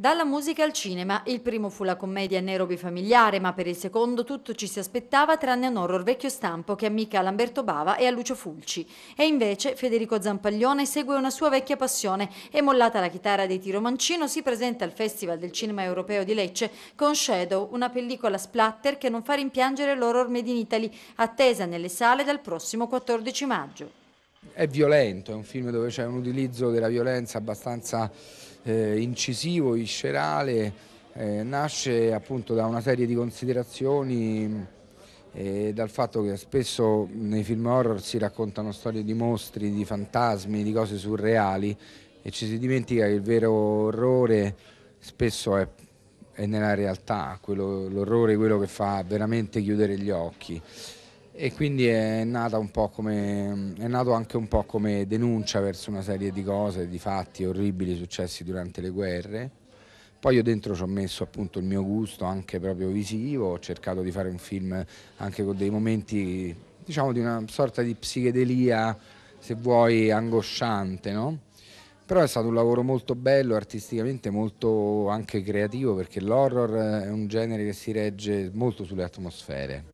Dalla musica al cinema, il primo fu la commedia Nerobi familiare, ma per il secondo tutto ci si aspettava tranne un horror vecchio stampo che amica a Lamberto Bava e a Lucio Fulci. E invece Federico Zampaglione segue una sua vecchia passione e mollata la chitarra di Tiro Mancino si presenta al Festival del Cinema Europeo di Lecce con Shadow, una pellicola splatter che non fa rimpiangere l'horror Made in Italy, attesa nelle sale dal prossimo 14 maggio. È violento, è un film dove c'è un utilizzo della violenza abbastanza eh, incisivo, viscerale, eh, nasce appunto da una serie di considerazioni e eh, dal fatto che spesso nei film horror si raccontano storie di mostri, di fantasmi, di cose surreali e ci si dimentica che il vero orrore spesso è, è nella realtà, l'orrore è quello che fa veramente chiudere gli occhi e quindi è, come, è, nato anche un po' come denuncia verso una serie di cose, di fatti orribili successi durante le guerre. Poi io dentro ci ho messo appunto il mio gusto anche proprio visivo, ho cercato di fare un film anche con dei momenti diciamo di una sorta di psichedelia, se vuoi, angosciante, no? Però è stato un lavoro molto bello, artisticamente molto anche creativo, perché l'horror è un genere che si regge molto sulle atmosfere.